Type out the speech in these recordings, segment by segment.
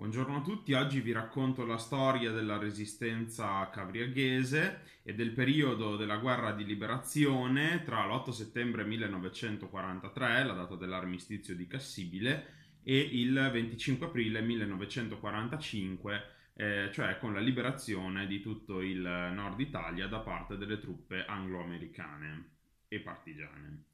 Buongiorno a tutti, oggi vi racconto la storia della resistenza cavriaghese e del periodo della guerra di liberazione tra l'8 settembre 1943, la data dell'armistizio di Cassibile, e il 25 aprile 1945, eh, cioè con la liberazione di tutto il nord Italia da parte delle truppe anglo-americane e partigiane.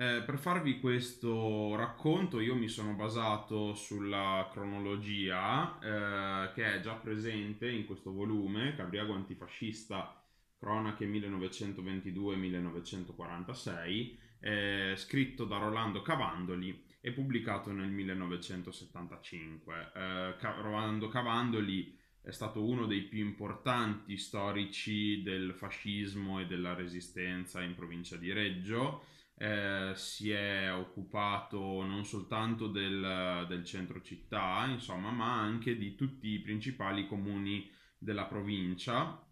Eh, per farvi questo racconto io mi sono basato sulla cronologia eh, che è già presente in questo volume, Cabriago antifascista, cronache 1922-1946, eh, scritto da Rolando Cavandoli e pubblicato nel 1975. Eh, Ca- Rolando Cavandoli è stato uno dei più importanti storici del fascismo e della resistenza in provincia di Reggio eh, si è occupato non soltanto del, del, centro città, insomma, ma anche di tutti i principali comuni della provincia,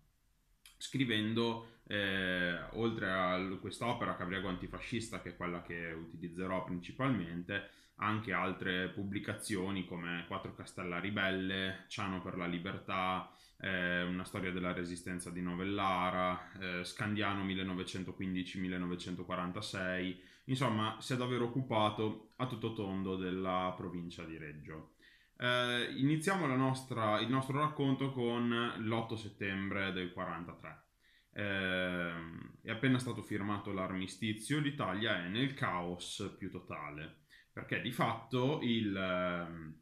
scrivendo, eh, oltre a quest'opera che avrego antifascista, che è quella che utilizzerò principalmente, anche altre pubblicazioni come Quattro Castellari Belle, Ciano per la Libertà, eh, Una storia della resistenza di Novellara, eh, Scandiano 1915-1946, insomma si è davvero occupato a tutto tondo della provincia di Reggio. Eh, iniziamo nostra, il nostro racconto con l'8 settembre del 1943. Ehm, è appena stato firmato l'armistizio, l'Italia è nel caos più totale perché di fatto il, ehm,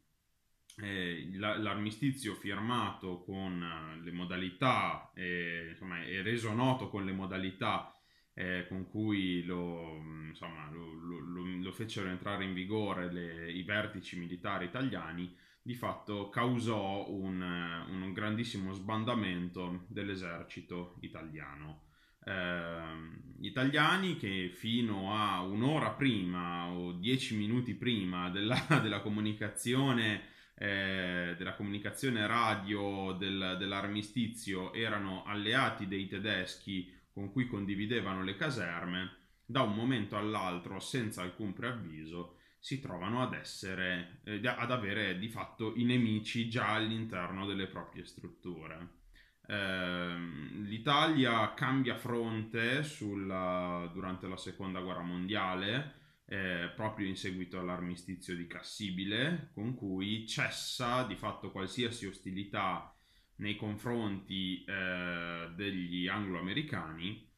eh, l'armistizio firmato con eh, le modalità, eh, reso noto con le modalità eh, con cui lo, insomma, lo, lo, lo, fecero entrare in vigore le, i vertici militari italiani, di fatto causò un, un grandissimo sbandamento dell'esercito italiano. Ehm, italiani che fino a un'ora prima o dieci minuti prima della, della comunicazione eh, della comunicazione radio del, dell'armistizio erano alleati dei tedeschi con cui condividevano le caserme, da un momento all'altro, senza alcun preavviso, si trovano ad essere eh, ad avere di fatto i nemici già all'interno delle proprie strutture. Ehm, L'Italia cambia fronte sulla, durante la seconda guerra mondiale, eh, proprio in seguito all'armistizio di Cassibile, con cui cessa di fatto qualsiasi ostilità nei confronti eh, degli anglo-americani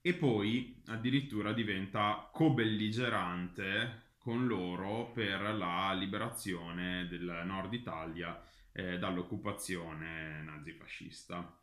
e poi addirittura diventa co-belligerante con loro per la liberazione del nord Italia eh, dall'occupazione nazifascista.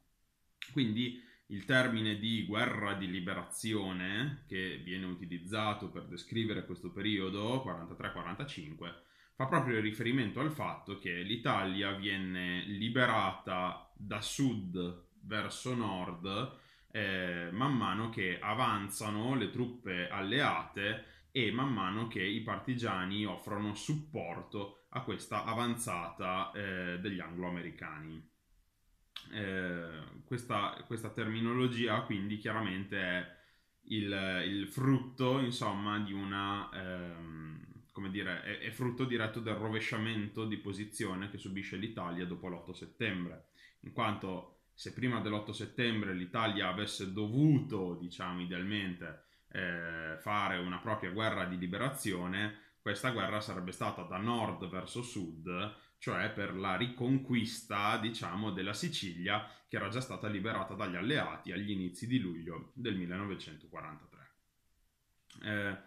Quindi il termine di guerra di liberazione, che viene utilizzato per descrivere questo periodo 43-45, fa proprio riferimento al fatto che l'Italia viene liberata da sud verso nord eh, man mano che avanzano le truppe alleate e man mano che i partigiani offrono supporto a questa avanzata eh, degli angloamericani. Eh, questa, questa, terminologia quindi chiaramente è il, il frutto insomma di una ehm, come dire è, è, frutto diretto del rovesciamento di posizione che subisce l'Italia dopo l'8 settembre in quanto se prima dell'8 settembre l'Italia avesse dovuto diciamo idealmente eh, fare una propria guerra di liberazione questa guerra sarebbe stata da nord verso sud, cioè per la riconquista, diciamo, della Sicilia che era già stata liberata dagli alleati agli inizi di luglio del 1943. Eh,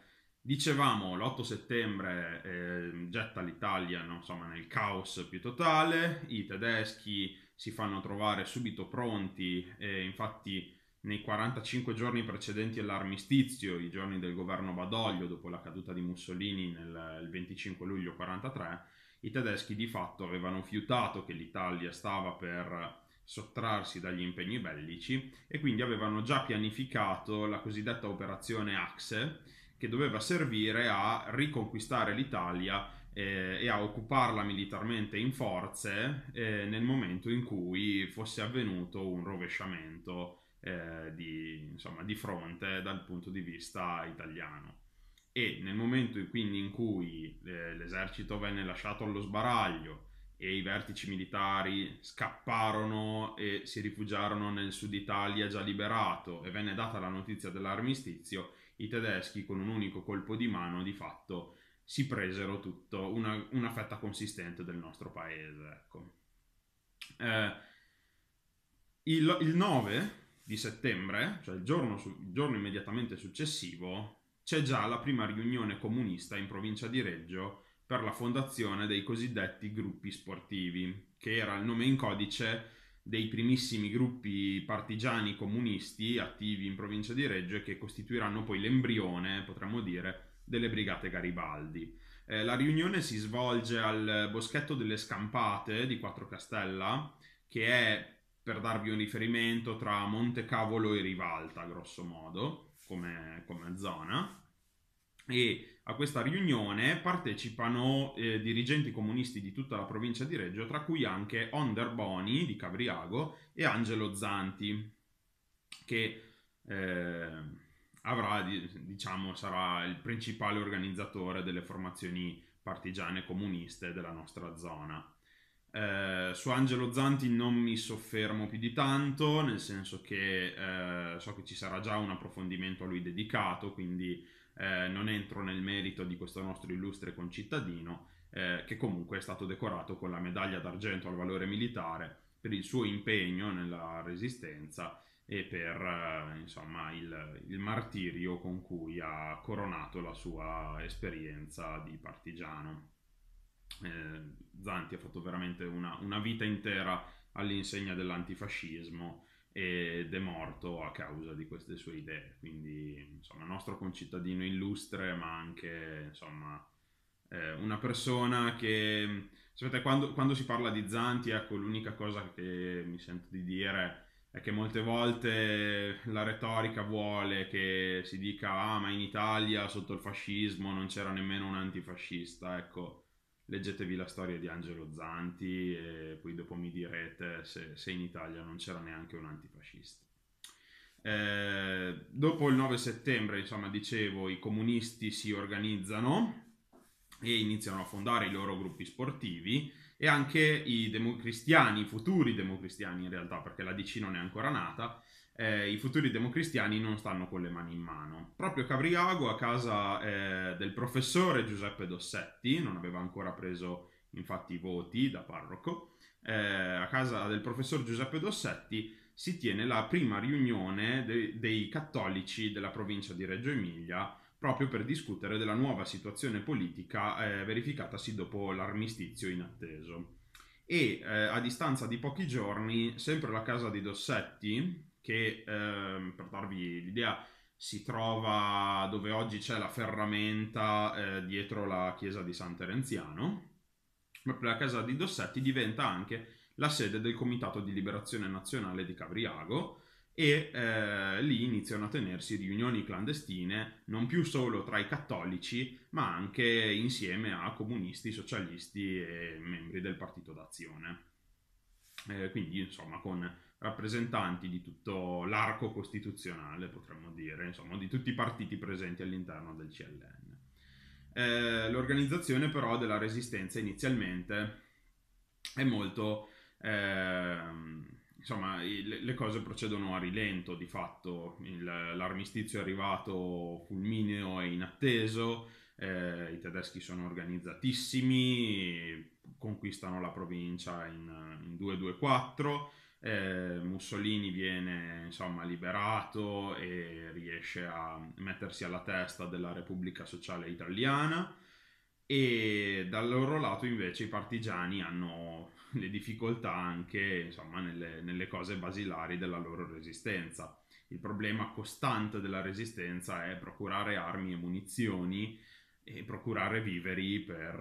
dicevamo, l'8 settembre eh, getta l'Italia no, insomma, nel caos più totale, i tedeschi si fanno trovare subito pronti e infatti nei 45 giorni precedenti all'armistizio, i giorni del governo Badoglio dopo la caduta di Mussolini nel, 25 luglio 1943, i tedeschi di fatto avevano fiutato che l'Italia stava per sottrarsi dagli impegni bellici e quindi avevano già pianificato la cosiddetta operazione Axe che doveva servire a riconquistare l'Italia eh, e a occuparla militarmente in forze eh, nel momento in cui fosse avvenuto un rovesciamento eh, di, insomma, di fronte dal punto di vista italiano. E nel momento quindi in cui eh, l'esercito venne lasciato allo sbaraglio e i vertici militari scapparono e si rifugiarono nel sud Italia già liberato e venne data la notizia dell'armistizio, i tedeschi con un unico colpo di mano di fatto si presero tutto, una, una fetta consistente del nostro paese. Ecco. Eh, il, il 9 di settembre, cioè il giorno, su, il giorno immediatamente successivo, c'è già la prima riunione comunista in provincia di Reggio per la fondazione dei cosiddetti gruppi sportivi, che era il nome in codice dei primissimi gruppi partigiani comunisti attivi in provincia di Reggio e che costituiranno poi l'embrione, potremmo dire, delle brigate Garibaldi. Eh, la riunione si svolge al Boschetto delle Scampate di Quattro Castella, che è per darvi un riferimento, tra Montecavolo e Rivalta, grosso modo, come, come zona. E a questa riunione partecipano eh, dirigenti comunisti di tutta la provincia di Reggio, tra cui anche Onder Boni di Cabriago e Angelo Zanti, che eh, avrà, diciamo, sarà il principale organizzatore delle formazioni partigiane comuniste della nostra zona. Eh, su Angelo Zanti non mi soffermo più di tanto, nel senso che eh, so che ci sarà già un approfondimento a lui dedicato, quindi eh, non entro nel merito di questo nostro illustre concittadino, eh, che comunque è stato decorato con la medaglia d'argento al valore militare per il suo impegno nella resistenza e per eh, insomma, il, il martirio con cui ha coronato la sua esperienza di partigiano eh, Zanti ha fatto veramente una, una vita intera all'insegna dell'antifascismo ed è morto a causa di queste sue idee. Quindi, insomma, nostro concittadino illustre, ma anche, insomma, eh, una persona che... Sapete, quando, quando, si parla di Zanti, ecco, l'unica cosa che mi sento di dire è che molte volte la retorica vuole che si dica, ah, ma in Italia sotto il fascismo non c'era nemmeno un antifascista, ecco leggetevi la storia di Angelo Zanti e poi dopo mi direte se, se in Italia non c'era neanche un antifascista. Eh, dopo il 9 settembre, insomma, dicevo, i comunisti si organizzano e iniziano a fondare i loro gruppi sportivi e anche i democristiani, i futuri democristiani in realtà, perché la DC non è ancora nata, eh, i futuri democristiani non stanno con le mani in mano. Proprio Cavriago, a casa eh, del professore Giuseppe Dossetti, non aveva ancora preso infatti i voti da parroco, eh, a casa del professor Giuseppe Dossetti si tiene la prima riunione de- dei cattolici della provincia di Reggio Emilia proprio per discutere della nuova situazione politica eh, verificatasi dopo l'armistizio inatteso. E eh, a distanza di pochi giorni, sempre la casa di Dossetti, che ehm, per darvi l'idea si trova dove oggi c'è la ferramenta eh, dietro la chiesa di San Terenziano, proprio la casa di Dossetti diventa anche la sede del Comitato di Liberazione Nazionale di Cavriago e eh, lì iniziano a tenersi riunioni clandestine non più solo tra i cattolici ma anche insieme a comunisti, socialisti e membri del Partito d'Azione. Eh, quindi insomma con rappresentanti di tutto l'arco costituzionale, potremmo dire, insomma, di tutti i partiti presenti all'interno del CLN. Eh, l'organizzazione però della resistenza inizialmente è molto... Eh, insomma, le cose procedono a rilento, di fatto il, l'armistizio è arrivato fulmineo e inatteso, eh, i tedeschi sono organizzatissimi, conquistano la provincia in, in 2-2-4 eh, Mussolini viene insomma liberato e riesce a mettersi alla testa della Repubblica Sociale Italiana e dal loro lato invece i partigiani hanno le difficoltà anche insomma nelle, nelle cose basilari della loro resistenza. Il problema costante della resistenza è procurare armi e munizioni e procurare viveri per,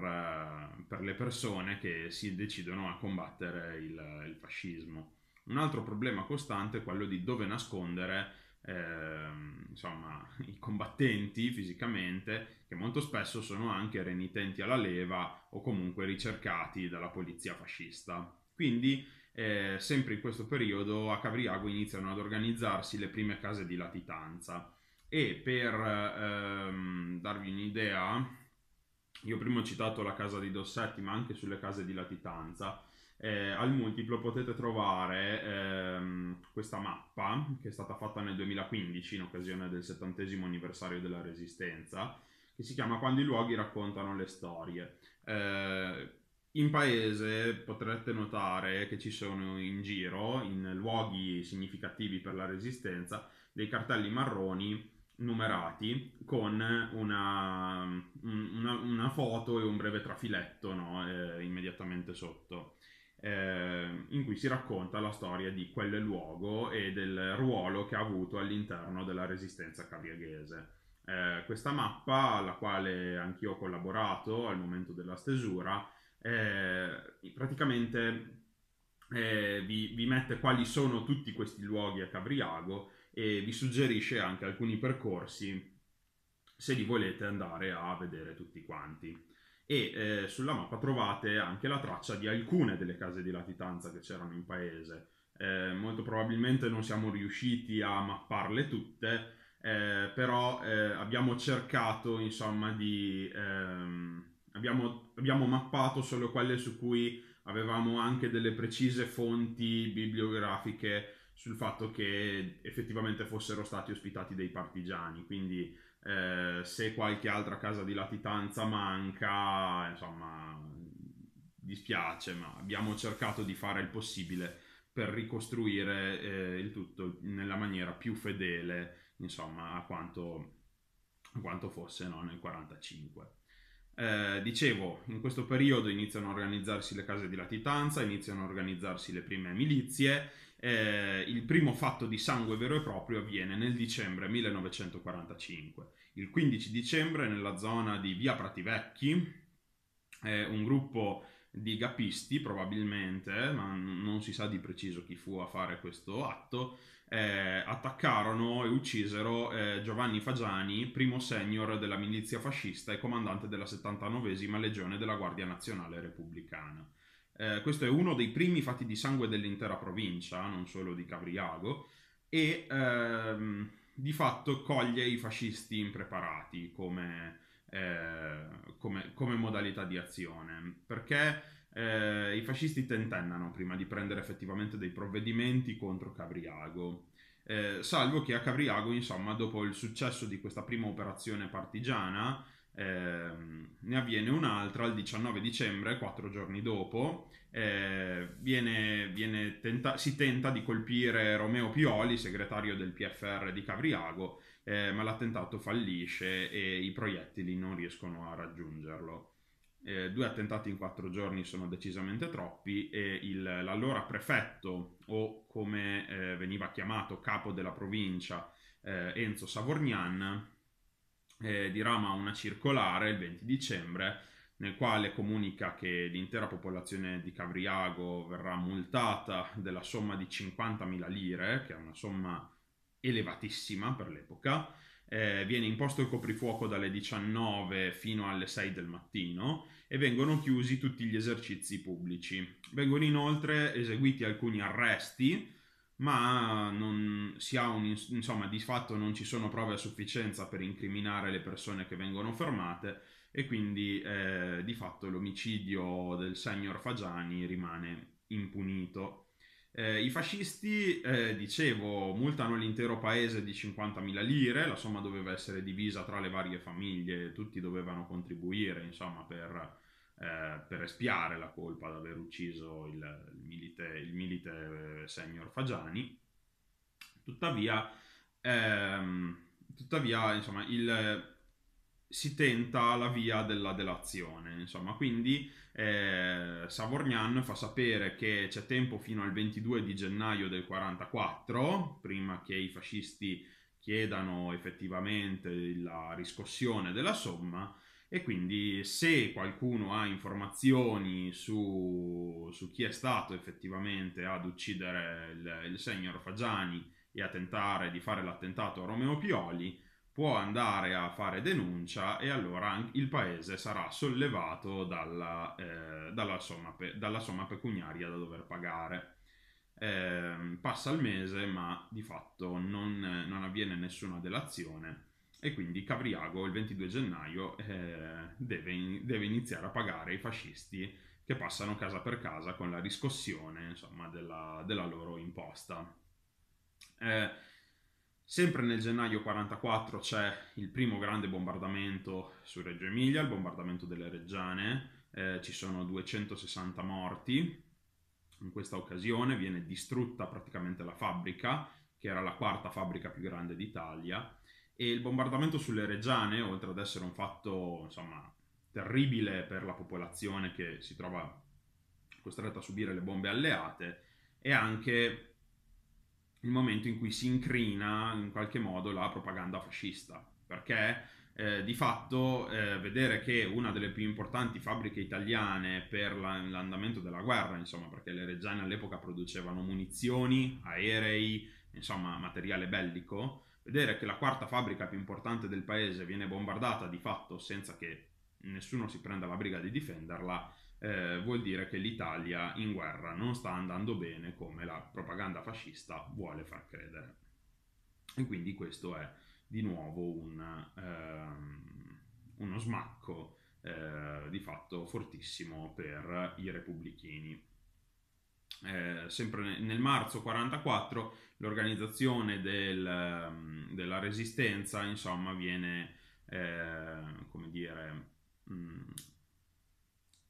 eh, per le persone che si decidono a combattere il, il fascismo. Un altro problema costante è quello di dove nascondere eh, insomma, i combattenti fisicamente, che molto spesso sono anche renitenti alla leva o comunque ricercati dalla polizia fascista. Quindi, eh, sempre in questo periodo, a Cavriago iniziano ad organizzarsi le prime case di latitanza. E per ehm, darvi un'idea, io prima ho citato la casa di Dossetti, ma anche sulle case di latitanza eh, al multiplo potete trovare ehm, questa mappa che è stata fatta nel 2015 in occasione del settantesimo anniversario della Resistenza, che si chiama Quando i luoghi raccontano le storie. Eh, in paese potrete notare che ci sono in giro, in luoghi significativi per la Resistenza, dei cartelli marroni numerati con una, una, una, foto e un breve trafiletto no? eh, immediatamente sotto eh, in cui si racconta la storia di quel luogo e del ruolo che ha avuto all'interno della resistenza cagliarese. Eh, questa mappa, alla quale anch'io ho collaborato al momento della stesura, praticamente vi, vi mette quali sono tutti questi luoghi a Cavriago e vi suggerisce anche alcuni percorsi se li volete andare a vedere tutti quanti e eh, sulla mappa trovate anche la traccia di alcune delle case di latitanza che c'erano in paese. Eh, molto probabilmente non siamo riusciti a mapparle tutte, eh, però eh, abbiamo cercato insomma di... Ehm, abbiamo, abbiamo mappato solo quelle su cui avevamo anche delle precise fonti bibliografiche sul fatto che effettivamente fossero stati ospitati dei partigiani, quindi eh, se qualche altra casa di latitanza manca, insomma, dispiace, ma abbiamo cercato di fare il possibile per ricostruire eh, il tutto nella maniera più fedele, insomma, a quanto, a quanto fosse no, nel 45. Eh, dicevo, in questo periodo iniziano a organizzarsi le case di latitanza, iniziano a organizzarsi le prime milizie eh, il primo fatto di sangue vero e proprio avviene nel dicembre 1945. Il 15 dicembre, nella zona di Via Prativecchi, eh, un gruppo di gapisti, probabilmente, ma non si sa di preciso chi fu a fare questo atto, eh, attaccarono e uccisero eh, Giovanni Fagiani, primo senior della milizia fascista e comandante della 79esima legione della Guardia Nazionale Repubblicana. Eh, questo è uno dei primi fatti di sangue dell'intera provincia, non solo di Cavriago, e ehm, di fatto coglie i fascisti impreparati come, eh, come, come modalità di azione, perché eh, i fascisti tentennano prima di prendere effettivamente dei provvedimenti contro Cavriago. Eh, salvo che a Cavriago, insomma, dopo il successo di questa prima operazione partigiana, eh, ne avviene un'altra il 19 dicembre, quattro giorni dopo, eh, viene, viene tenta- si tenta di colpire Romeo Pioli, segretario del PFR di Cavriago, eh, ma l'attentato fallisce e i proiettili non riescono a raggiungerlo. Eh, due attentati in quattro giorni sono decisamente troppi e il, l'allora prefetto, o come eh, veniva chiamato capo della provincia, eh, Enzo Savornian, eh, dirama una circolare il 20 dicembre nel quale comunica che l'intera popolazione di Cavriago verrà multata della somma di 50.000 lire, che è una somma elevatissima per l'epoca. Eh, viene imposto il coprifuoco dalle 19 fino alle 6 del mattino e vengono chiusi tutti gli esercizi pubblici. Vengono inoltre eseguiti alcuni arresti ma non, si ha un, insomma, di fatto non ci sono prove a sufficienza per incriminare le persone che vengono fermate e quindi eh, di fatto l'omicidio del signor Fagiani rimane impunito. Eh, I fascisti, eh, dicevo, multano l'intero paese di 50.000 lire, la somma doveva essere divisa tra le varie famiglie, tutti dovevano contribuire, insomma, per eh, per espiare la colpa di aver ucciso il, il milite, il milite eh, senior Fagiani. Tuttavia, ehm, tuttavia insomma, il, si tenta la via della delazione, insomma, quindi eh, Savorgnan fa sapere che c'è tempo fino al 22 di gennaio del 44, prima che i fascisti chiedano effettivamente la riscossione della somma, e quindi se qualcuno ha informazioni su, su chi è stato effettivamente ad uccidere il, il signor Fagiani e a tentare di fare l'attentato a Romeo Pioli, può andare a fare denuncia e allora il paese sarà sollevato dalla, eh, dalla, somma, pe- dalla somma, pecuniaria da dover pagare. Eh, passa il mese ma di fatto non, non avviene nessuna delazione e quindi Cavriago il 22 gennaio eh, deve, in, deve, iniziare a pagare i fascisti che passano casa per casa con la riscossione insomma, della, della, loro imposta. Eh, sempre nel gennaio 1944 c'è il primo grande bombardamento su Reggio Emilia, il bombardamento delle Reggiane, eh, ci sono 260 morti, in questa occasione viene distrutta praticamente la fabbrica, che era la quarta fabbrica più grande d'Italia, e il bombardamento sulle Reggiane, oltre ad essere un fatto insomma, terribile per la popolazione che si trova costretta a subire le bombe alleate, è anche il momento in cui si incrina in qualche modo la propaganda fascista, perché eh, di fatto eh, vedere che una delle più importanti fabbriche italiane per la, l'andamento della guerra, insomma, perché le Reggiane all'epoca producevano munizioni, aerei, insomma, materiale bellico, vedere che la quarta fabbrica più importante del paese viene bombardata di fatto senza che nessuno si prenda la briga di difenderla, eh, vuol dire che l'Italia in guerra non sta andando bene come la propaganda fascista vuole far credere. E quindi questo è di nuovo un, ehm, uno smacco eh, di fatto fortissimo per i repubblichini eh, sempre nel marzo 44 l'organizzazione del, ehm, della resistenza insomma viene eh, come dire mm,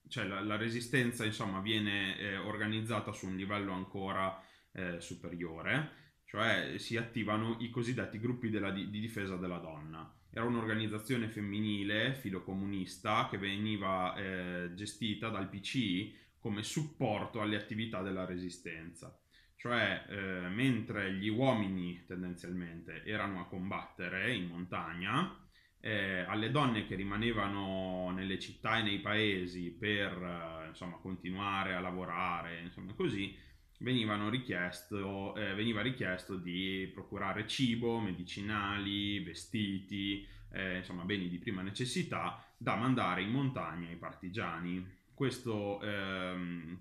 cioè la, la, resistenza insomma viene eh, organizzata su un livello ancora eh, superiore cioè si attivano i cosiddetti gruppi della, di, di difesa della donna era un'organizzazione femminile filocomunista che veniva eh, gestita dal PCI come supporto alle attività della resistenza. Cioè, eh, mentre gli uomini tendenzialmente erano a combattere in montagna, eh, alle donne che rimanevano nelle città e nei paesi per eh, insomma, continuare a lavorare, insomma così, richiesto, eh, veniva richiesto di procurare cibo, medicinali, vestiti, eh, insomma beni di prima necessità da mandare in montagna ai partigiani questo, ehm,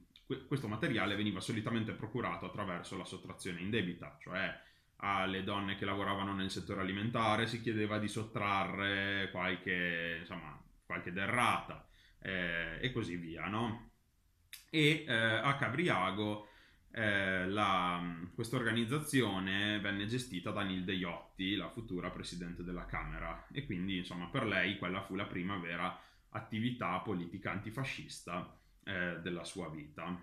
questo materiale veniva solitamente procurato attraverso la sottrazione in debita, cioè alle donne che lavoravano nel settore alimentare si chiedeva di sottrarre qualche, insomma, qualche derrata eh, e così via, no? E eh, a Cabriago eh, questa organizzazione venne gestita da Nilde Iotti, la futura presidente della Camera, e quindi insomma per lei quella fu la prima vera attività politica antifascista eh, della sua vita.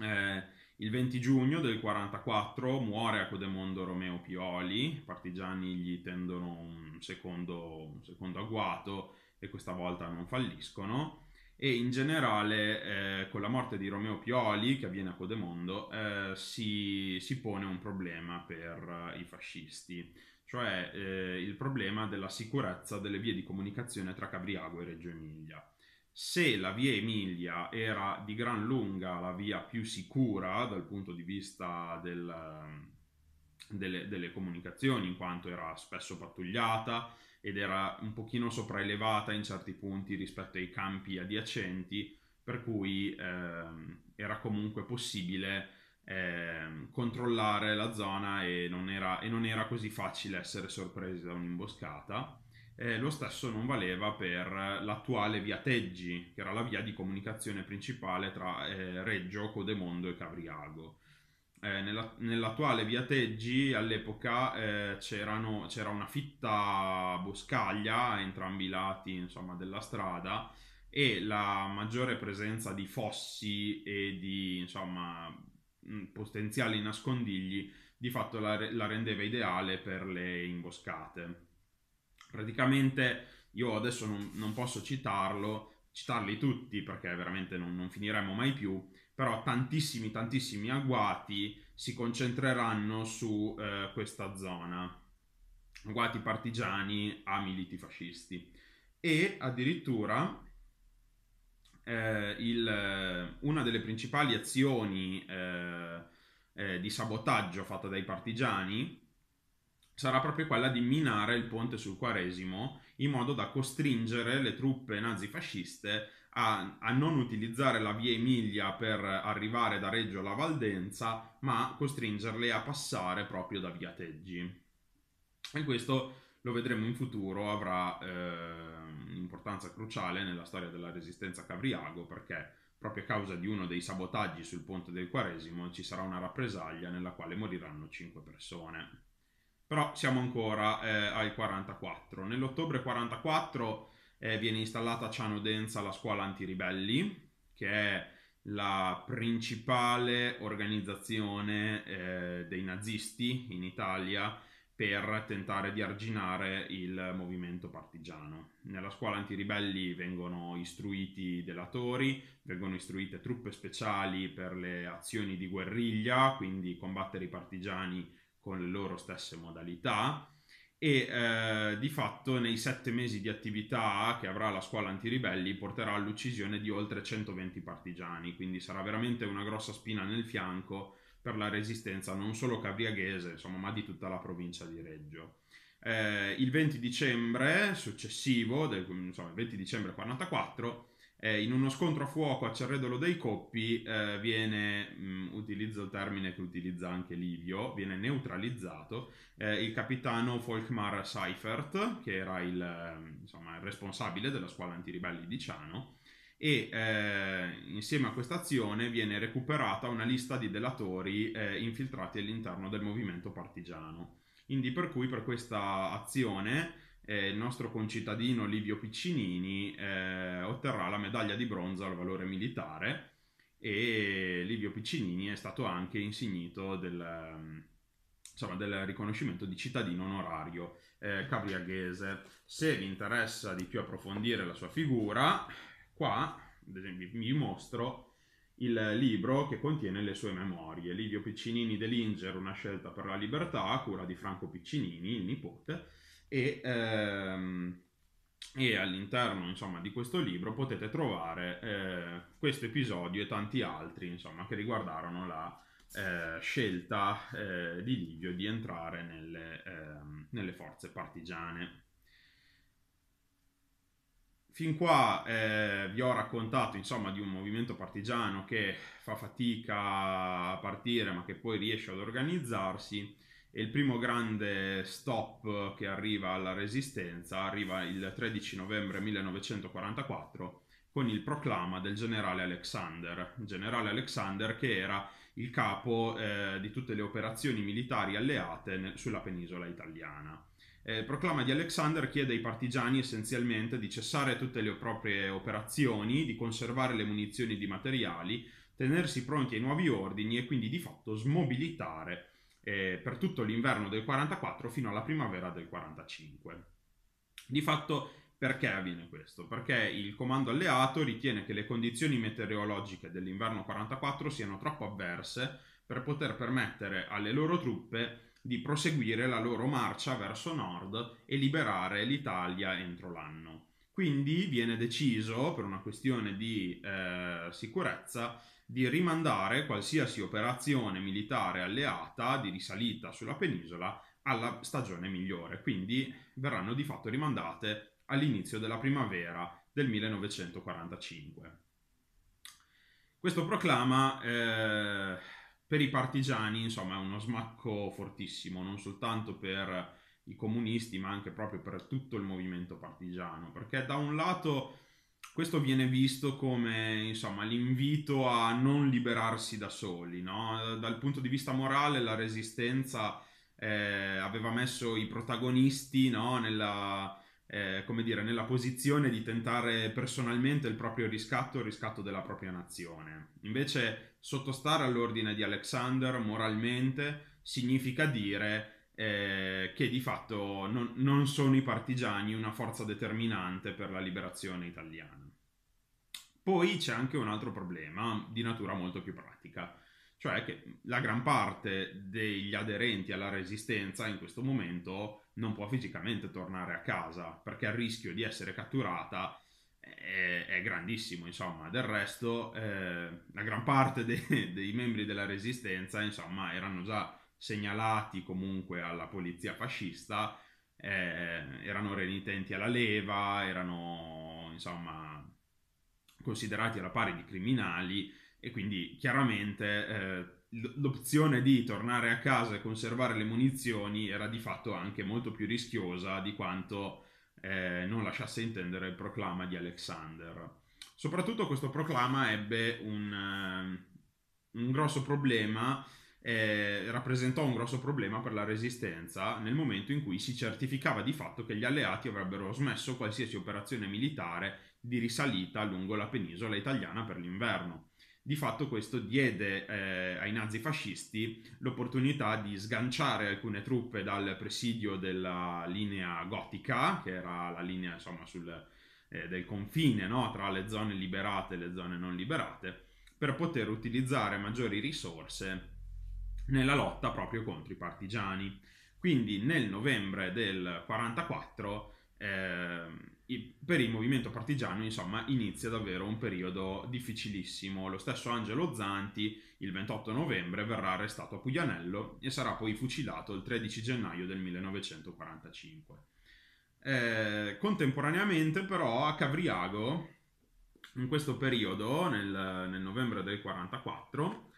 Eh, il 20 giugno del 1944 muore a Codemondo Romeo Pioli, i partigiani gli tendono un secondo, un secondo agguato e questa volta non falliscono e in generale eh, con la morte di Romeo Pioli che avviene a Codemondo eh, si, si, pone un problema per eh, i fascisti, cioè eh, il problema della sicurezza delle vie di comunicazione tra Cabriago e Reggio Emilia. Se la via Emilia era di gran lunga la via più sicura dal punto di vista del, ehm, delle, delle comunicazioni, in quanto era spesso pattugliata ed era un pochino sopraelevata in certi punti rispetto ai campi adiacenti, per cui eh, era comunque possibile eh, controllare la zona e non, era, e non, era, così facile essere sorpresi da un'imboscata. Eh, lo stesso non valeva per l'attuale via Teggi, che era la via di comunicazione principale tra eh, Reggio, Codemondo e Cavriago. Eh, nella, nell'attuale via Teggi all'epoca eh, c'era una fitta boscaglia a entrambi i lati insomma, della strada e la maggiore presenza di fossi e di insomma, potenziali nascondigli, di fatto la, la rendeva ideale per le imboscate. Praticamente io adesso non, non, posso citarlo, citarli tutti perché veramente non, non, finiremo mai più, però tantissimi, tantissimi agguati si concentreranno su eh, questa zona, agguati partigiani a militi fascisti. E addirittura eh, il, eh, una delle principali azioni eh, eh, di sabotaggio fatta dai partigiani sarà proprio quella di minare il ponte sul Quaresimo in modo da costringere le truppe nazifasciste a, a, non utilizzare la via Emilia per arrivare da Reggio alla Valdenza, ma costringerle a passare proprio da via Teggi. E questo lo vedremo in futuro, avrà eh, importanza cruciale nella storia della resistenza a Cavriago perché proprio a causa di uno dei sabotaggi sul ponte del Quaresimo ci sarà una rappresaglia nella quale moriranno 5 persone. Però siamo ancora eh, al 44. Nell'ottobre 44 eh, viene installata a Ciano Cianodenza la scuola antiribelli, che è la principale organizzazione eh, dei nazisti in Italia per tentare di arginare il movimento partigiano. Nella scuola antiribelli vengono istruiti delatori, vengono istruite truppe speciali per le azioni di guerriglia, quindi combattere i partigiani con le loro stesse modalità e eh, di fatto nei sette mesi di attività che avrà la scuola antiribelli porterà all'uccisione di oltre 120 partigiani, quindi sarà veramente una grossa spina nel fianco per la resistenza non solo cabriaghese, insomma, ma di tutta la provincia di Reggio. Eh, il 20 dicembre successivo, del, insomma, il 20 dicembre 44, eh, in uno scontro a fuoco a Cerredolo dei Coppi eh, viene, mh, mm, utilizzo il termine che utilizza anche Livio, viene neutralizzato eh, il capitano Volkmar Seifert, che era il, eh, insomma, il responsabile della squadra antiribelli di Ciano, e eh, insieme a questa azione viene recuperata una lista di delatori eh, infiltrati all'interno del movimento partigiano. Quindi per cui per questa azione eh, il nostro concittadino Livio Piccinini eh, otterrà la medaglia di bronzo al valore militare e Livio Piccinini è stato anche insignito del, insomma, del riconoscimento di cittadino onorario eh, cabriaghese. Se vi interessa di più approfondire la sua figura, Qua, ad esempio, vi mostro il libro che contiene le sue memorie, Livio Piccinini de Linger, una scelta per la libertà, a cura di Franco Piccinini, il nipote, e, ehm, e all'interno insomma, di questo libro potete trovare eh, questo episodio e tanti altri insomma, che riguardarono la eh, scelta eh, di Livio di entrare nelle, ehm, nelle forze partigiane. Fin qua eh, vi ho raccontato insomma di un movimento partigiano che fa fatica a partire ma che poi riesce ad organizzarsi e il primo grande stop che arriva alla resistenza arriva il 13 novembre 1944 con il proclama del generale Alexander, generale Alexander che era il capo eh, di tutte le operazioni militari alleate nel, sulla penisola italiana. Eh, proclama di Alexander chiede ai partigiani essenzialmente di cessare tutte le proprie operazioni, di conservare le munizioni di materiali, tenersi pronti ai nuovi ordini e quindi di fatto smobilitare eh, per tutto l'inverno del 44 fino alla primavera del 45. Di fatto perché avviene questo? Perché il comando alleato ritiene che le condizioni meteorologiche dell'inverno 44 siano troppo avverse per poter permettere alle loro truppe di proseguire la loro marcia verso nord e liberare l'Italia entro l'anno. Quindi viene deciso, per una questione di eh, sicurezza, di rimandare qualsiasi operazione militare alleata di risalita sulla penisola alla stagione migliore, quindi verranno di fatto rimandate all'inizio della primavera del 1945. Questo proclama eh, per i partigiani, insomma, è uno smacco fortissimo, non soltanto per i comunisti, ma anche proprio per tutto il movimento partigiano, perché da un lato questo viene visto come, insomma, l'invito a non liberarsi da soli, no? Dal punto di vista morale la resistenza eh, aveva messo i protagonisti, no, nella eh, come dire, nella posizione di tentare personalmente il proprio riscatto, il riscatto della propria nazione. Invece sottostare all'ordine di Alexander moralmente significa dire eh, che di fatto non, non sono i partigiani una forza determinante per la liberazione italiana. Poi c'è anche un altro problema di natura molto più pratica, cioè che la gran parte degli aderenti alla resistenza in questo momento non può fisicamente tornare a casa perché il rischio di essere catturata è, è grandissimo. Insomma, del resto, eh, la gran parte de- dei membri della resistenza, insomma, erano già segnalati comunque alla polizia fascista, eh, erano renitenti alla leva, erano insomma considerati alla pari di criminali e quindi chiaramente. Eh, l'opzione di tornare a casa e conservare le munizioni era di fatto anche molto più rischiosa di quanto eh, non lasciasse intendere il proclama di Alexander. Soprattutto questo proclama ebbe un, eh, un grosso problema, eh, rappresentò un grosso problema per la resistenza nel momento in cui si certificava di fatto che gli alleati avrebbero smesso qualsiasi operazione militare di risalita lungo la penisola italiana per l'inverno. Di fatto questo diede eh, ai nazifascisti l'opportunità di sganciare alcune truppe dal presidio della linea gotica, che era la linea insomma, sul, eh, del confine no? tra le zone liberate e le zone non liberate, per poter utilizzare maggiori risorse nella lotta proprio contro i partigiani. Quindi nel novembre del 44 eh, per il movimento partigiano, insomma, inizia davvero un periodo difficilissimo. Lo stesso Angelo Zanti, il 28 novembre, verrà arrestato a Puglianello e sarà poi fucilato il 13 gennaio del 1945. Eh, contemporaneamente, però, a Cavriago, in questo periodo, nel, nel novembre del 44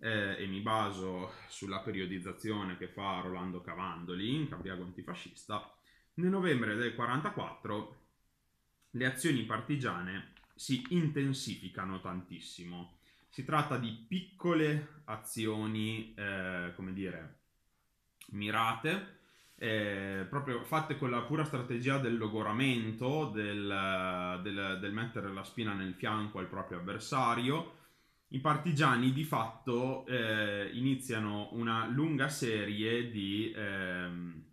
eh, e mi baso sulla periodizzazione che fa Rolando Cavandoli in Cavriago antifascista, nel novembre del 44 le azioni partigiane si intensificano tantissimo. Si tratta di piccole azioni, eh, come dire, mirate, eh, proprio fatte con la pura strategia del logoramento, del, del, del mettere la spina nel fianco al proprio avversario. I partigiani di fatto eh, iniziano una lunga serie di... Ehm,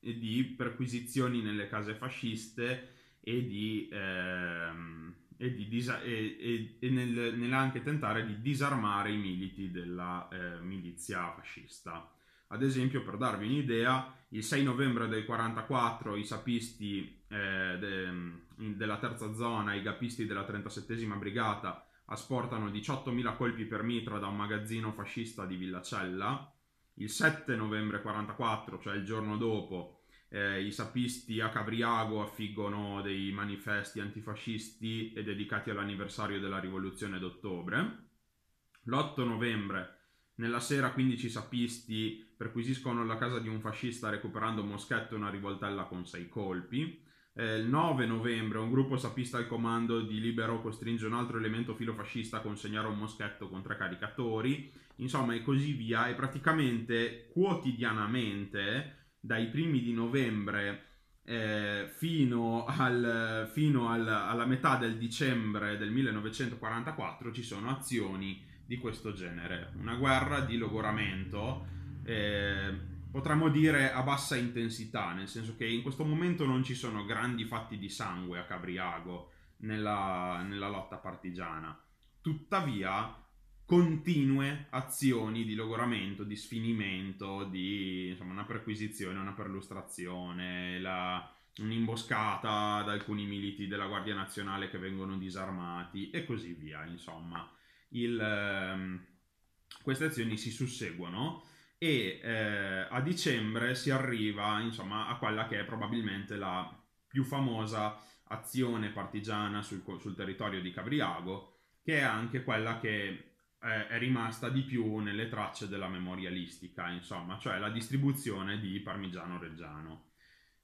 e di perquisizioni nelle case fasciste e di, ehm, e di disa- e, e, nel, nell'anche tentare di disarmare i militi della eh, milizia fascista. Ad esempio, per darvi un'idea, il 6 novembre del 44 i sapisti eh, de, della terza zona, i gapisti della 37esima brigata, asportano 18.000 colpi per mitra da un magazzino fascista di Villacella il 7 novembre 44, cioè il giorno dopo, eh, i sapisti a Cabriago affiggono dei manifesti antifascisti e dedicati all'anniversario della rivoluzione d'ottobre. L'8 novembre, nella sera, 15 sapisti perquisiscono la casa di un fascista recuperando un moschetto e una rivoltella con sei colpi eh, il 9 novembre un gruppo sapista al comando di Libero costringe un altro elemento filofascista a consegnare un moschetto con tre caricatori, insomma e così via, e praticamente quotidianamente dai primi di novembre eh, fino, al, fino al, alla metà del dicembre del 1944 ci sono azioni di questo genere, una guerra di logoramento. Eh, potremmo dire a bassa intensità, nel senso che in questo momento non ci sono grandi fatti di sangue a Cabriago nella, nella lotta partigiana. Tuttavia, continue azioni di logoramento, di sfinimento, di insomma, una perquisizione, una perlustrazione, la, un'imboscata ad alcuni militi della Guardia Nazionale che vengono disarmati e così via. Insomma, Il, um, queste azioni si susseguono e eh, a dicembre si arriva insomma a quella che è probabilmente la più famosa azione partigiana sul, sul territorio di Cabriago che è anche quella che eh, è rimasta di più nelle tracce della memorialistica, insomma, cioè la distribuzione di parmigiano reggiano.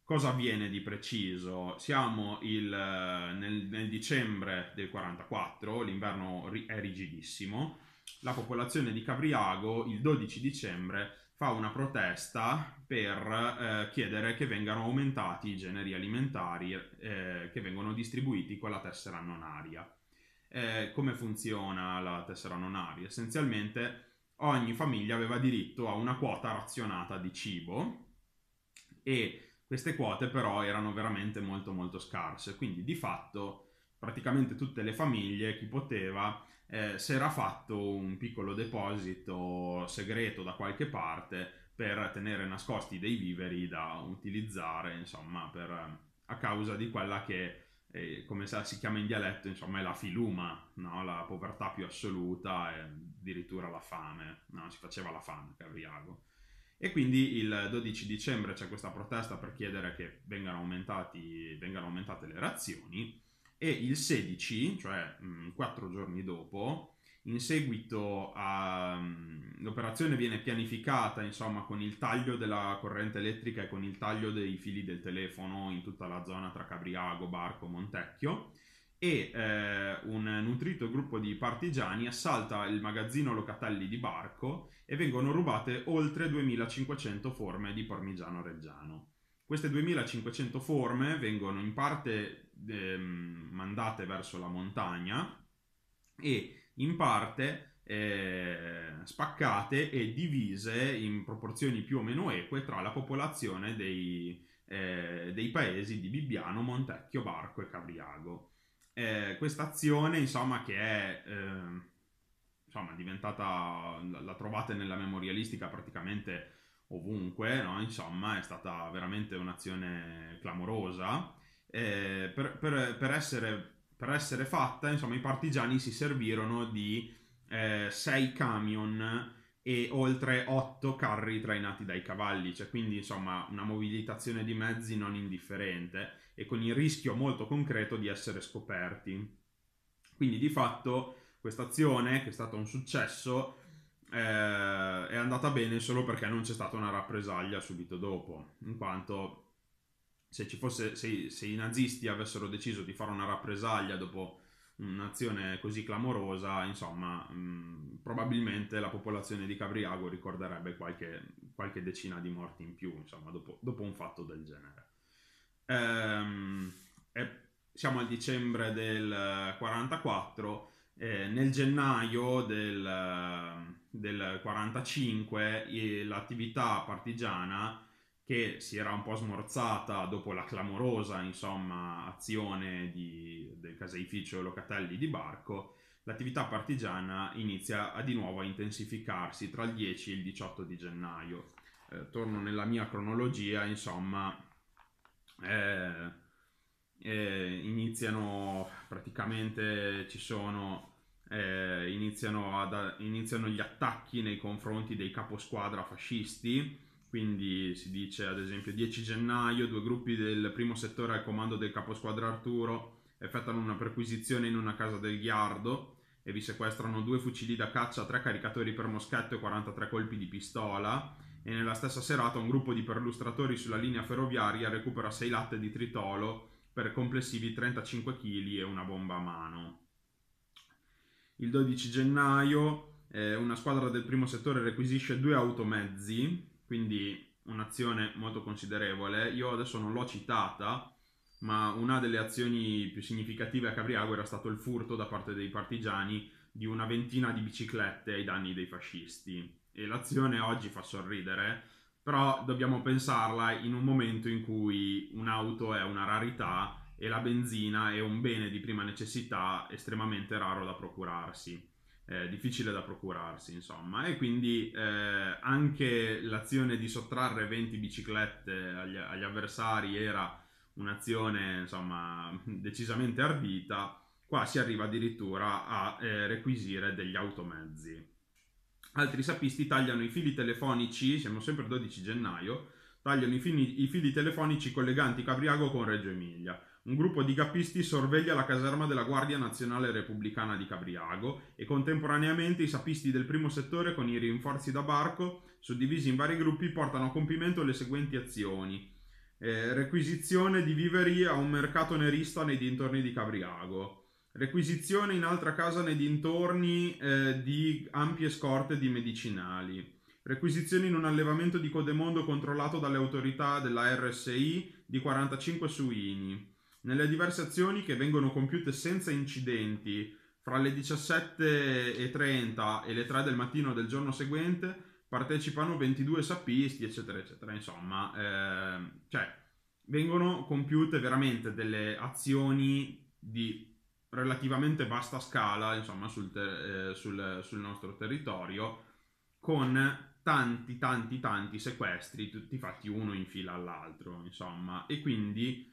Cosa avviene di preciso? Siamo il, eh, nel, nel dicembre del 44, l'inverno è rigidissimo, la popolazione di Cavriago il 12 dicembre fa una protesta per eh, chiedere che vengano aumentati i generi alimentari eh, che vengono distribuiti con la tessera nonaria. Eh, come funziona la tessera nonaria? Essenzialmente ogni famiglia aveva diritto a una quota razionata di cibo e queste quote però erano veramente molto molto scarse, quindi di fatto praticamente tutte le famiglie, chi poteva, eh, si era fatto un piccolo deposito segreto da qualche parte per tenere nascosti dei viveri da utilizzare, insomma, per, a causa di quella che, eh, come si chiama in dialetto, insomma, è la filuma, no? la povertà più assoluta e addirittura la fame, no? si faceva la fame, Carriago. E quindi il 12 dicembre c'è questa protesta per chiedere che vengano, vengano aumentate le razioni e il 16, cioè mh, mm, 4 giorni dopo, in seguito a, mh, mm, l'operazione viene pianificata insomma con il taglio della corrente elettrica e con il taglio dei fili del telefono in tutta la zona tra Cabriago, Barco, Montecchio e eh, un nutrito gruppo di partigiani assalta il magazzino Locatelli di Barco e vengono rubate oltre 2500 forme di parmigiano reggiano. Queste 2500 forme vengono in parte Ehm, mandate verso la montagna e in parte eh, spaccate e divise in proporzioni più o meno eque tra la popolazione dei, eh, dei paesi di Bibbiano, Montecchio, Barco e Cavriago. Eh, questa azione, insomma, che è ehm, insomma, diventata, la trovate nella memorialistica praticamente ovunque, no? insomma, è stata veramente un'azione clamorosa eh, per, per, per, essere, per, essere, fatta, insomma, i partigiani si servirono di 6 eh, camion e oltre 8 carri trainati dai cavalli, cioè quindi insomma una mobilitazione di mezzi non indifferente e con il rischio molto concreto di essere scoperti. Quindi di fatto questa azione, che è stata un successo, eh, è andata bene solo perché non c'è stata una rappresaglia subito dopo, in quanto se, fosse, se, se i nazisti avessero deciso di fare una rappresaglia dopo un'azione così clamorosa, insomma, mh, mm, probabilmente la popolazione di Cabriago ricorderebbe qualche, qualche decina di morti in più, insomma, dopo, dopo un fatto del genere. Ehm, siamo a dicembre del 44, e nel gennaio del, del 45 l'attività partigiana che si era un po' smorzata dopo la clamorosa insomma, azione di, del caseificio Locatelli di Barco, l'attività partigiana inizia a, di nuovo a intensificarsi tra il 10 e il 18 di gennaio. Eh, torno nella mia cronologia, insomma, eh, eh, iniziano praticamente, ci sono eh, iniziano, ad, iniziano, gli attacchi nei confronti dei caposquadra fascisti quindi si dice ad esempio 10 gennaio, due gruppi del primo settore al comando del caposquadra Arturo effettuano una perquisizione in una casa del Ghiardo e vi sequestrano due fucili da caccia, tre caricatori per moschetto e 43 colpi di pistola e nella stessa serata un gruppo di perlustratori sulla linea ferroviaria recupera 6 latte di tritolo per complessivi 35 kg e una bomba a mano. Il 12 gennaio eh, una squadra del primo settore requisisce due automezzi quindi un'azione molto considerevole. Io adesso non l'ho citata, ma una delle azioni più significative a Cavriago era stato il furto da parte dei partigiani di una ventina di biciclette ai danni dei fascisti. E l'azione oggi fa sorridere, però dobbiamo pensarla in un momento in cui un'auto è una rarità e la benzina è un bene di prima necessità estremamente raro da procurarsi eh, difficile da procurarsi, insomma, e quindi eh, anche l'azione di sottrarre 20 biciclette agli, agli avversari era un'azione, insomma, decisamente ardita, qua si arriva addirittura a eh, requisire degli automezzi. Altri sapisti tagliano i fili telefonici, siamo sempre al 12 gennaio, tagliano i fili, i fili telefonici colleganti Cabriago con Reggio Emilia un gruppo di capisti sorveglia la caserma della Guardia Nazionale Repubblicana di Cabriago e contemporaneamente i sapisti del primo settore con i rinforzi da barco, suddivisi in vari gruppi, portano a compimento le seguenti azioni. Eh, requisizione di viveri a un mercato nerista nei dintorni di Cabriago. Requisizione in altra casa nei dintorni eh, di ampie scorte di medicinali. Requisizione in un allevamento di Codemondo controllato dalle autorità della RSI di 45 suini. Nelle diverse azioni che vengono compiute senza incidenti fra le 17.30 e le 3 del mattino del giorno seguente partecipano 22 sappisti, eccetera, eccetera. Insomma, eh, cioè, vengono compiute veramente delle azioni di relativamente vasta scala, insomma, sul, ter- eh, sul, sul nostro territorio, con tanti, tanti, tanti sequestri, tutti fatti uno in fila all'altro, insomma, e quindi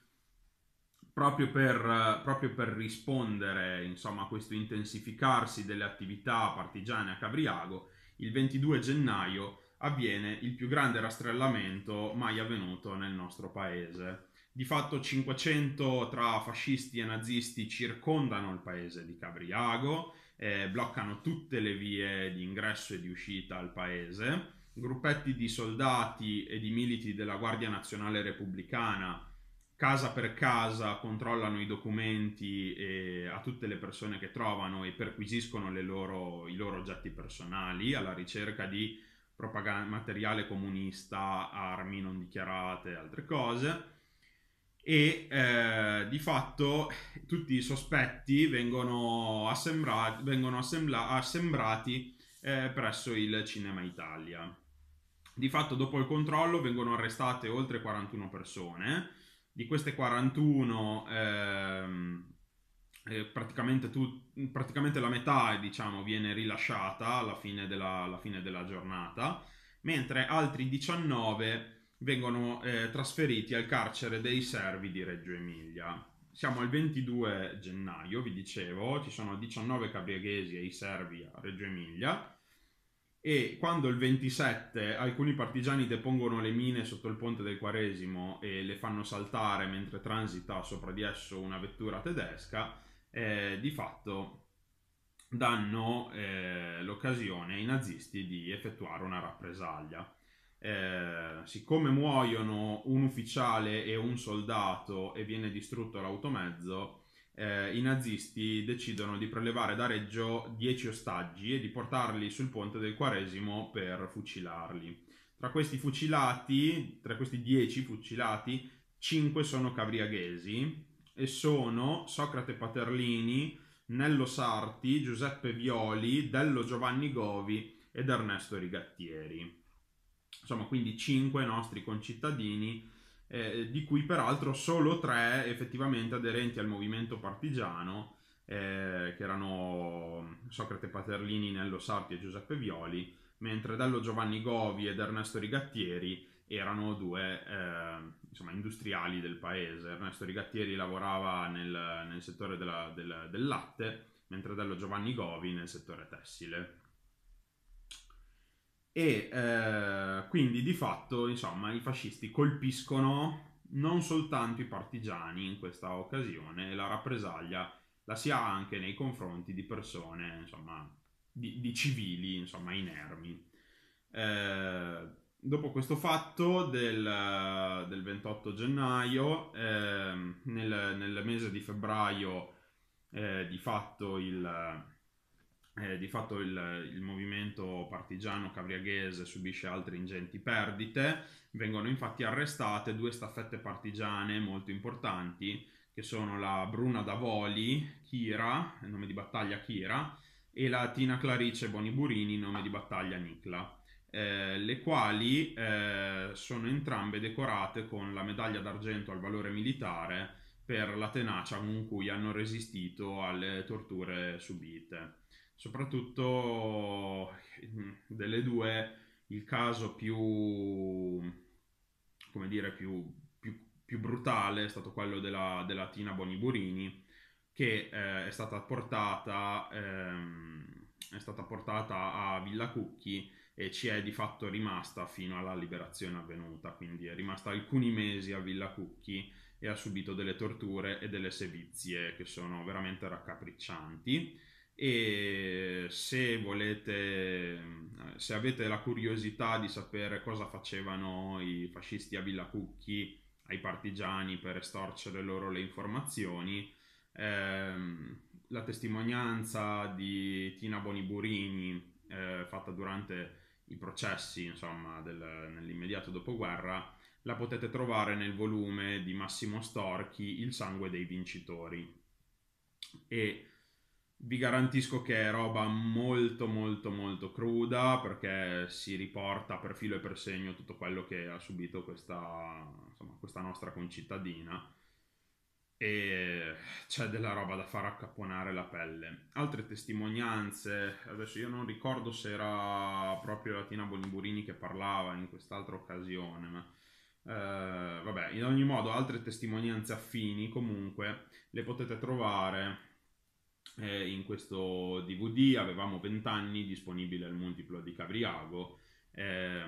proprio per, proprio per rispondere insomma, a questo intensificarsi delle attività partigiane a Cabriago, il 22 gennaio avviene il più grande rastrellamento mai avvenuto nel nostro paese. Di fatto 500 tra fascisti e nazisti circondano il paese di Cabriago, eh, bloccano tutte le vie di ingresso e di uscita al paese, gruppetti di soldati e di militi della Guardia Nazionale Repubblicana casa per casa controllano i documenti eh, a tutte le persone che trovano e perquisiscono loro, i loro oggetti personali alla ricerca di materiale comunista, armi non dichiarate, altre cose e eh, di fatto tutti i sospetti vengono, assemblati, vengono assembla- assembrati eh, presso il Cinema Italia. Di fatto dopo il controllo vengono arrestate oltre 41 persone, di queste 41, ehm, praticamente, tu, praticamente, la metà diciamo, viene rilasciata alla fine, della, alla fine della giornata, mentre altri 19 vengono eh, trasferiti al carcere dei servi di Reggio Emilia. Siamo al 22 gennaio, vi dicevo, ci sono 19 cabriaghesi e i servi a Reggio Emilia e quando il 27 alcuni partigiani depongono le mine sotto il ponte del Quaresimo e le fanno saltare mentre transita sopra di esso una vettura tedesca, eh, di fatto danno eh, l'occasione ai nazisti di effettuare una rappresaglia. Eh, siccome muoiono un ufficiale e un soldato e viene distrutto l'automezzo, eh, i nazisti decidono di prelevare da Reggio 10 ostaggi e di portarli sul ponte del Quaresimo per fucilarli. Tra questi fucilati, tra questi 10 fucilati, 5 sono cavriaghesi e sono Socrate Paterlini, Nello Sarti, Giuseppe Violi, Dello Giovanni Govi ed Ernesto Rigattieri. Insomma, quindi 5 nostri concittadini eh, di cui peraltro solo tre effettivamente aderenti al movimento partigiano, eh, che erano Socrate Paterlini, Nello Sarti e Giuseppe Violi, mentre Dello Giovanni Govi ed Ernesto Rigattieri erano due eh, insomma, industriali del paese. Ernesto Rigattieri lavorava nel, nel settore della, del, del latte, mentre Dello Giovanni Govi nel settore tessile. E eh, quindi di fatto, insomma, i fascisti colpiscono non soltanto i partigiani in questa occasione, la rappresaglia la si ha anche nei confronti di persone, insomma, di, di civili, insomma, inermi. Eh, dopo questo fatto del, del 28 gennaio, eh, nel, nel, mese di febbraio, eh, di fatto il, eh, di fatto il, il, movimento partigiano cavriaghese subisce altre ingenti perdite, vengono infatti arrestate due staffette partigiane molto importanti che sono la Bruna Davoli, Chira, nome di battaglia Kira, e la Tina Clarice Boniburini, nome di battaglia Nicla, eh, le quali eh, sono entrambe decorate con la medaglia d'argento al valore militare per la tenacia con cui hanno resistito alle torture subite. Soprattutto mm, delle due, il caso più, come dire, più, più, più brutale è stato quello della, della Tina Boniburini, che eh, è, stata portata, ehm, è stata portata a Villa Cucchi e ci è di fatto rimasta fino alla liberazione avvenuta, quindi è rimasta alcuni mesi a Villa Cucchi e ha subito delle torture e delle sevizie che sono veramente raccapriccianti e se volete, eh, se avete la curiosità di sapere cosa facevano i fascisti a Villa Cucchi ai partigiani per estorcere loro le informazioni, ehm, la testimonianza di Tina Boniburini eh, fatta durante i processi, insomma, del, nell'immediato dopoguerra, la potete trovare nel volume di Massimo Storchi Il sangue dei vincitori. E vi garantisco che è roba molto molto molto cruda perché si riporta per filo e per segno tutto quello che ha subito questa, insomma, questa nostra concittadina e c'è della roba da far accapponare la pelle. Altre testimonianze, adesso io non ricordo se era proprio la Tina Bolimburini che parlava in quest'altra occasione, ma eh, vabbè, in ogni modo altre testimonianze affini comunque le potete trovare eh, in questo DVD avevamo 20 anni, disponibile al multiplo di Cabriago. Eh,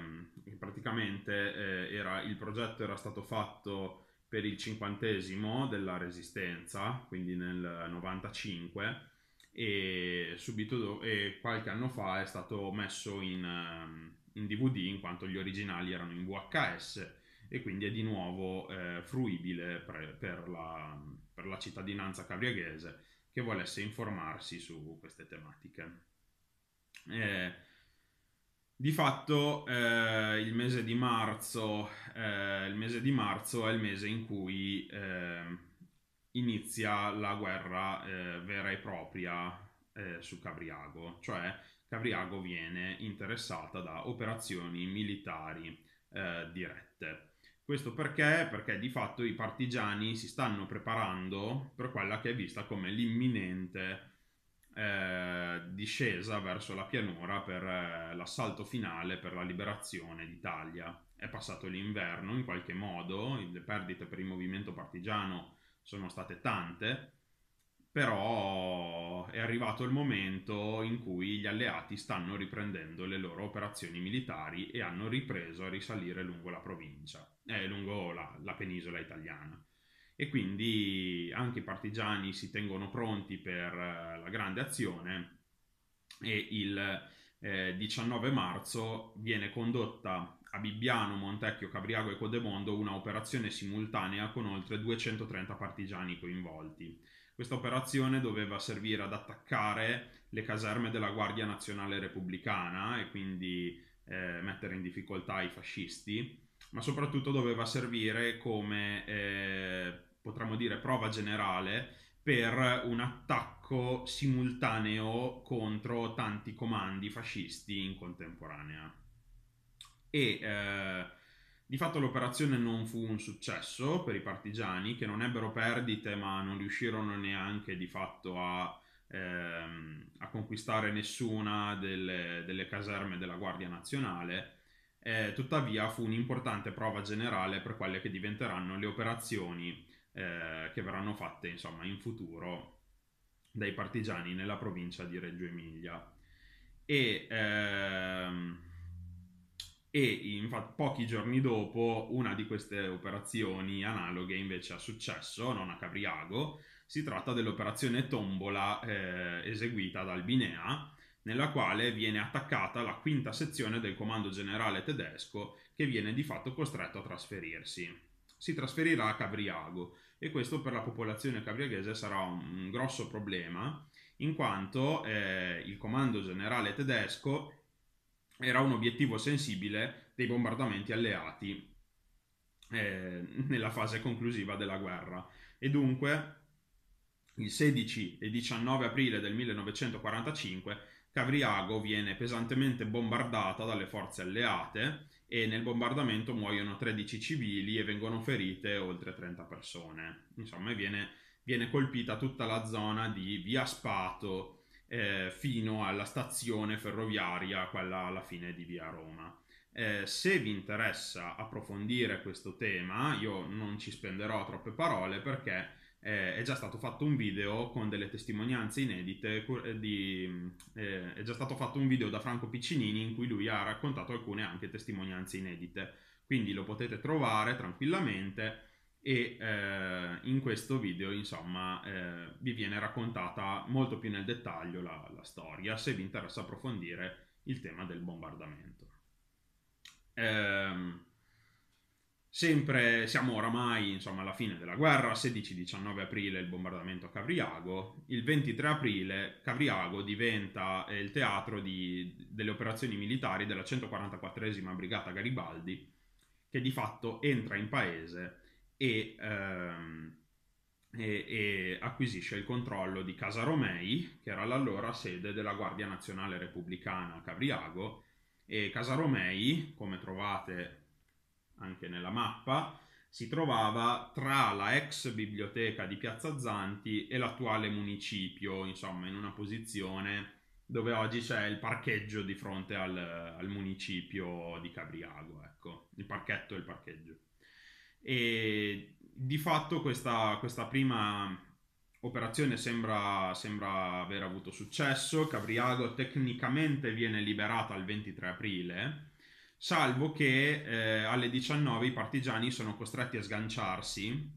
praticamente eh, era, il progetto era stato fatto per il cinquantesimo della Resistenza, quindi nel 95, e, subito do- e qualche anno fa è stato messo in, ehm, in, DVD in quanto gli originali erano in VHS e quindi è di nuovo eh, fruibile pre- per, la, per, la, cittadinanza cabriaghese che volesse informarsi su queste tematiche. Eh, di fatto eh, il, mese di marzo, eh, il, mese di marzo, è il mese in cui eh, inizia la guerra eh, vera e propria eh, su Cabriago, cioè Cabriago viene interessata da operazioni militari dirette. Questo perché? Perché di fatto i partigiani si stanno preparando per quella che è vista come l'imminente eh, discesa verso la pianura per eh, l'assalto finale per la liberazione d'Italia. È passato l'inverno in qualche modo, le perdite per il movimento partigiano sono state tante, però è arrivato il momento in cui gli alleati stanno riprendendo le loro operazioni militari e hanno ripreso a risalire lungo la provincia eh, lungo la, la, penisola italiana. E quindi anche i partigiani si tengono pronti per eh, la grande azione e il eh, 19 marzo viene condotta a Bibbiano, Montecchio, Cabriago e Codemondo una operazione simultanea con oltre 230 partigiani coinvolti. Questa operazione doveva servire ad attaccare le caserme della Guardia Nazionale Repubblicana e quindi eh, mettere in difficoltà i fascisti ma soprattutto doveva servire come, eh, potremmo dire, prova generale per un attacco simultaneo contro tanti comandi fascisti in contemporanea. E eh, di fatto l'operazione non fu un successo per i partigiani, che non ebbero perdite ma non riuscirono neanche di fatto a ehm, a conquistare nessuna delle, delle, caserme della Guardia Nazionale eh, tuttavia fu un'importante prova generale per quelle che diventeranno le operazioni eh, che verranno fatte insomma, in futuro dai partigiani nella provincia di Reggio Emilia. E, ehm, e infatti pochi giorni dopo una di queste operazioni analoghe invece ha successo, non a Cabriago, si tratta dell'operazione Tombola eh, eseguita dal Binea nella quale viene attaccata la quinta sezione del comando generale tedesco che viene di fatto costretto a trasferirsi. Si trasferirà a Cabriago e questo per la popolazione cabriaghese sarà un grosso problema in quanto eh, il comando generale tedesco era un obiettivo sensibile dei bombardamenti alleati eh, nella fase conclusiva della guerra e dunque il 16 e 19 aprile del 1945 Cavriago viene pesantemente bombardata dalle forze alleate e nel bombardamento muoiono 13 civili e vengono ferite oltre 30 persone. Insomma, viene, viene colpita tutta la zona di Via Spato eh, fino alla stazione ferroviaria, quella alla fine di Via Roma. Eh, se vi interessa approfondire questo tema, io non ci spenderò troppe parole perché eh, è già stato fatto un video con delle testimonianze inedite, eh, di, eh, è già stato fatto un video da Franco Piccinini in cui lui ha raccontato alcune anche testimonianze inedite, quindi lo potete trovare tranquillamente e eh, in questo video insomma eh, vi viene raccontata molto più nel dettaglio la, la storia se vi interessa approfondire il tema del bombardamento. Ehm, Sempre, siamo oramai insomma, alla fine della guerra, 16-19 aprile il bombardamento a Cavriago, il 23 aprile Cavriago diventa eh, il teatro di, delle operazioni militari della 144esima Brigata Garibaldi, che di fatto entra in paese e, ehm, e, e acquisisce il controllo di Casa Romei, che era l'allora sede della Guardia Nazionale Repubblicana a Cavriago, e Casa Romei, come trovate anche nella mappa, si trovava tra la ex biblioteca di Piazza Zanti e l'attuale municipio, insomma in una posizione dove oggi c'è il parcheggio di fronte al, al municipio di Cabriago, ecco, il parchetto e il parcheggio. E di fatto questa, questa prima operazione sembra, sembra aver avuto successo, Cabriago tecnicamente viene liberata il 23 aprile, salvo che eh, alle 19 i partigiani sono costretti a sganciarsi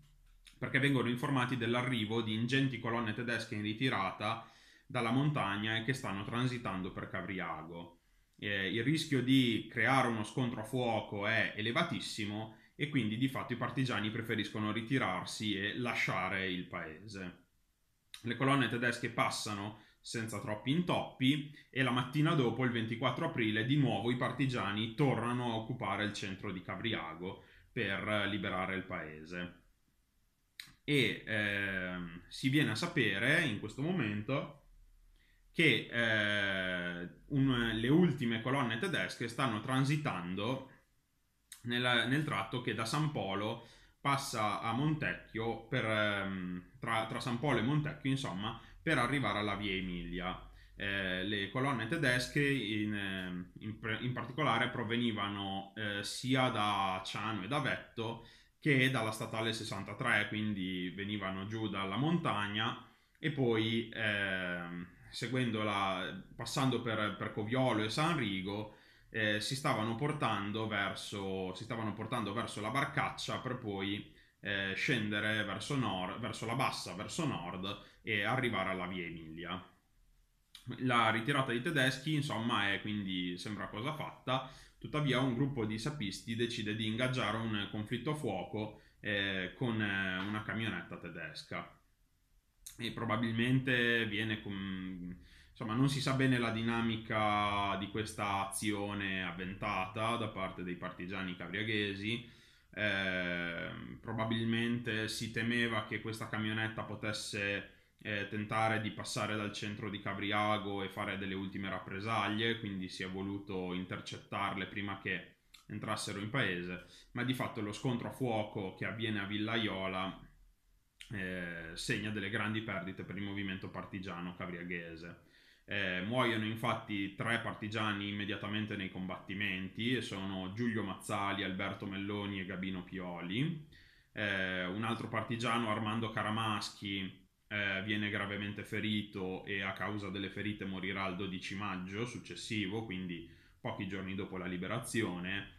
perché vengono informati dell'arrivo di ingenti colonne tedesche in ritirata dalla montagna e che stanno transitando per Cavriago. Eh, il rischio di creare uno scontro a fuoco è elevatissimo e quindi di fatto i partigiani preferiscono ritirarsi e lasciare il paese. Le colonne tedesche passano senza troppi intoppi e la mattina dopo, il 24 aprile, di nuovo i partigiani tornano a occupare il centro di Cavriago per eh, liberare il paese. E eh, si viene a sapere in questo momento che eh, un, le ultime colonne tedesche stanno transitando nel, nel, tratto che da San Polo passa a Montecchio, per, ehm, tra, tra San Polo e Montecchio, insomma, per arrivare alla via Emilia. Eh, le colonne tedesche in, eh, in, in particolare provenivano eh, sia da Ciano e da Vetto che dalla statale 63, quindi venivano giù dalla montagna e poi eh, la, passando per, per, Coviolo e Sanrigo eh, si, stavano verso, si, stavano portando verso, la barcaccia per poi eh, scendere verso, nord, verso la bassa, verso nord e arrivare alla via Emilia. La ritirata dei tedeschi, insomma, è quindi sembra cosa fatta, tuttavia un gruppo di sapisti decide di ingaggiare un conflitto a fuoco eh, con eh, una camionetta tedesca. E probabilmente viene con... insomma, non si sa bene la dinamica di questa azione avventata da parte dei partigiani cavriaghesi. Eh, probabilmente si temeva che questa camionetta potesse eh, tentare di passare dal centro di Cavriago e fare delle ultime rappresaglie, quindi si è voluto intercettarle prima che entrassero in paese, ma di fatto lo scontro a fuoco che avviene a Villaiola eh, segna delle grandi perdite per il movimento partigiano cavriaghese. Eh, muoiono infatti tre partigiani immediatamente nei combattimenti, sono Giulio Mazzali, Alberto Melloni e Gabino Pioli. Eh, un altro partigiano, Armando Caramaschi, eh, viene gravemente ferito e a causa delle ferite morirà il 12 maggio successivo, quindi pochi giorni dopo la liberazione,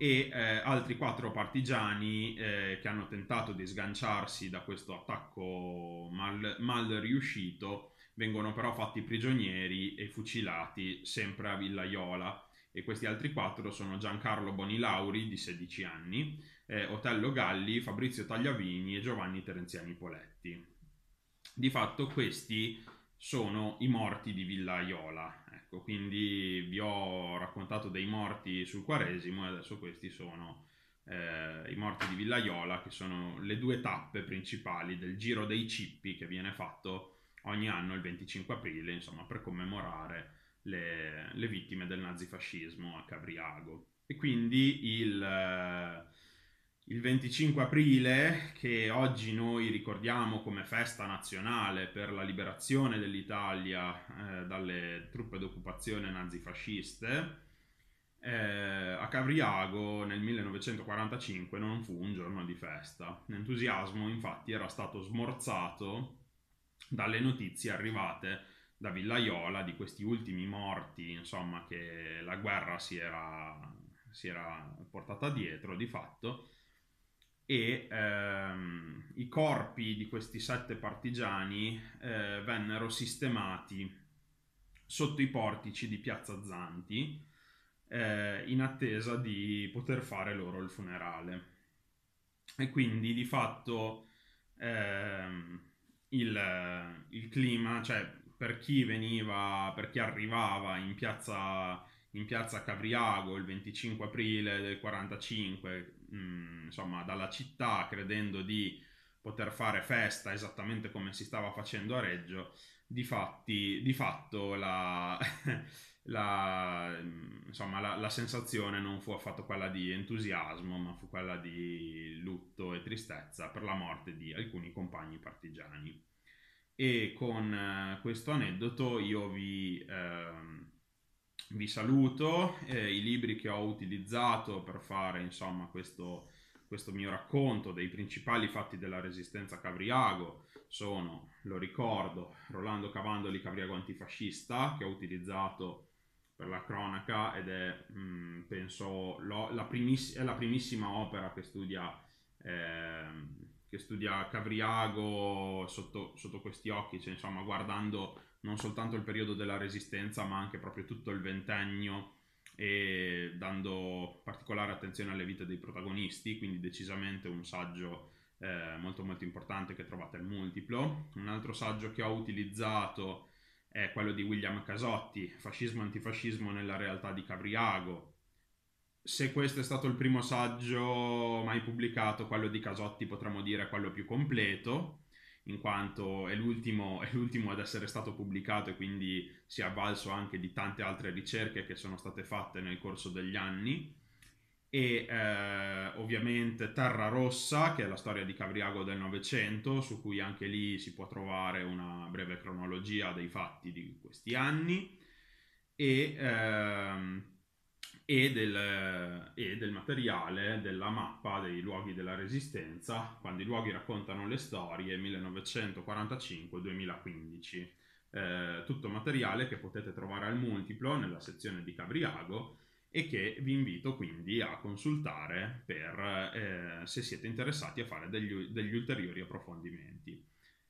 e eh, altri quattro partigiani eh, che hanno tentato di sganciarsi da questo attacco mal, mal riuscito vengono però fatti prigionieri e fucilati sempre a Villaiola e questi altri quattro sono Giancarlo Bonilauri di 16 anni, eh, Otello Galli, Fabrizio Tagliavini e Giovanni Terenziani Poletti di fatto questi sono i morti di Villaiola. Ecco, quindi vi ho raccontato dei morti sul Quaresimo e adesso questi sono eh, i morti di Villaiola, che sono le due tappe principali del Giro dei Cippi che viene fatto ogni anno il 25 aprile, insomma, per commemorare le, le vittime del nazifascismo a Cabriago. E quindi il il 25 aprile, che oggi noi ricordiamo come festa nazionale per la liberazione dell'Italia eh, dalle truppe d'occupazione nazifasciste, eh, a Cavriago nel 1945 non fu un giorno di festa. L'entusiasmo infatti era stato smorzato dalle notizie arrivate da Villaiola di questi ultimi morti, insomma che la guerra si era, si era portata dietro di fatto e ehm, i corpi di questi sette partigiani eh, vennero sistemati sotto i portici di Piazza Zanti eh, in attesa di poter fare loro il funerale. E quindi di fatto ehm, il, il, clima, cioè per chi veniva, per chi arrivava in piazza, in piazza Cavriago il 25 aprile del 45 insomma, dalla città credendo di poter fare festa esattamente come si stava facendo a Reggio, di, fatti, di fatto la, la, insomma, la, la, sensazione non fu affatto quella di entusiasmo, ma fu quella di lutto e tristezza per la morte di alcuni compagni partigiani. E con eh, questo aneddoto io vi... Ehm, vi saluto, eh, i libri che ho utilizzato per fare insomma, questo, questo, mio racconto dei principali fatti della resistenza a Cavriago sono, lo ricordo, Rolando Cavandoli Cavriago antifascista che ho utilizzato per la cronaca ed è mh, mm, penso lo, la, primiss- è la primissima opera che studia, eh, che studia Cavriago sotto, sotto questi occhi, cioè insomma guardando non soltanto il periodo della resistenza ma anche proprio tutto il ventennio e dando particolare attenzione alle vite dei protagonisti, quindi decisamente un saggio eh, molto molto importante che trovate al multiplo. Un altro saggio che ho utilizzato è quello di William Casotti, Fascismo e antifascismo nella realtà di Cabriago. Se questo è stato il primo saggio mai pubblicato, quello di Casotti potremmo dire quello più completo, in quanto è l'ultimo, è l'ultimo, ad essere stato pubblicato e quindi si è avvalso anche di tante altre ricerche che sono state fatte nel corso degli anni. E eh, ovviamente Terra Rossa, che è la storia di Cavriago del Novecento, su cui anche lì si può trovare una breve cronologia dei fatti di questi anni. E ehm, e del, e del materiale della mappa dei luoghi della resistenza, quando i luoghi raccontano le storie 1945-2015. Eh, tutto materiale che potete trovare al multiplo nella sezione di Cabriago e che vi invito quindi a consultare per eh, se siete interessati a fare degli, degli ulteriori approfondimenti.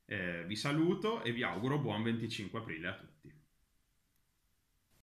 Eh, vi saluto e vi auguro buon 25 aprile a tutti.